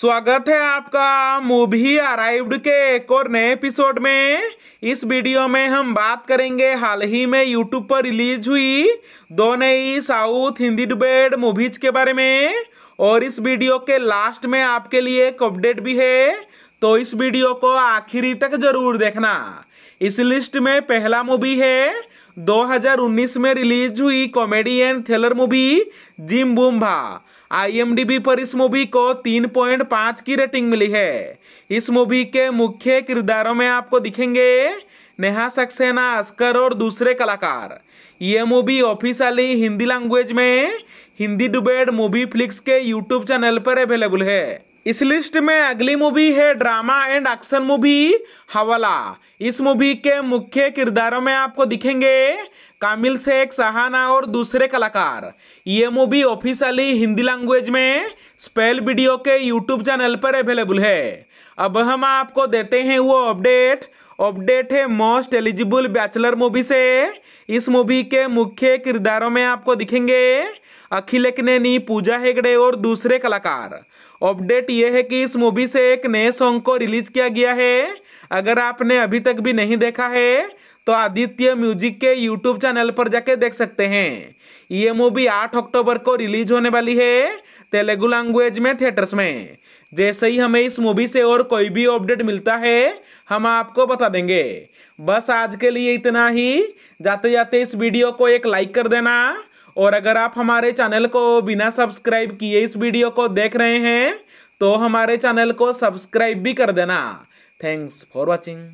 स्वागत है आपका मूवी अराइव्ड के एक और नए एपिसोड में इस वीडियो में हम बात करेंगे हाल ही में यूट्यूब पर रिलीज हुई दो नई साउथ हिंदी डुबेड मूवीज के बारे में और इस वीडियो के लास्ट में आपके लिए एक अपडेट भी है तो इस वीडियो को आखिरी तक जरूर देखना इस लिस्ट में पहला मूवी है 2019 में रिलीज हुई comedy and thriller movie Jim Boomba आई पर इस मूवी को 3.5 की रेटिंग मिली है इस मूवी के मुख्य किरदारों में आपको दिखेंगे नेहा सक्सेना अस्कर और दूसरे कलाकार ये मूवी ऑफिशियली हिंदी लैंग्वेज में हिंदी डुबेड मूवी फ्लिक्स के यूट्यूब चैनल पर अवेलेबल है इस लिस्ट में अगली मूवी है ड्रामा एंड एक्शन मूवी हवाला इस मूवी के मुख्य किरदारों में आपको दिखेंगे कामिल शेख सहाना और दूसरे कलाकार ये मूवी ऑफिशियली हिंदी लैंग्वेज में स्पेल वीडियो के यूट्यूब चैनल पर अवेलेबल है अब हम आपको देते हैं वो अपडेट अपडेट है मोस्ट एलिजिबल बैचलर मूवी से इस मूवी के मुख्य किरदारों में आपको दिखेंगे अखिलेख नैनी पूजा हेगड़े और दूसरे कलाकार अपडेट यह है कि इस मूवी से एक नए सॉन्ग को रिलीज किया गया है अगर आपने अभी तक भी नहीं देखा है तो आदित्य म्यूजिक के यूट्यूब चैनल पर जाके देख सकते हैं ये मूवी आठ अक्टूबर को रिलीज होने वाली है तेलुगु लैंग्वेज में थिएटर्स में जैसे ही हमें इस मूवी से और कोई भी अपडेट मिलता है हम आपको बता देंगे बस आज के लिए इतना ही जाते जाते इस वीडियो को एक लाइक कर देना और अगर आप हमारे चैनल को बिना सब्सक्राइब किए इस वीडियो को देख रहे हैं तो हमारे चैनल को सब्सक्राइब भी कर देना थैंक्स फॉर वॉचिंग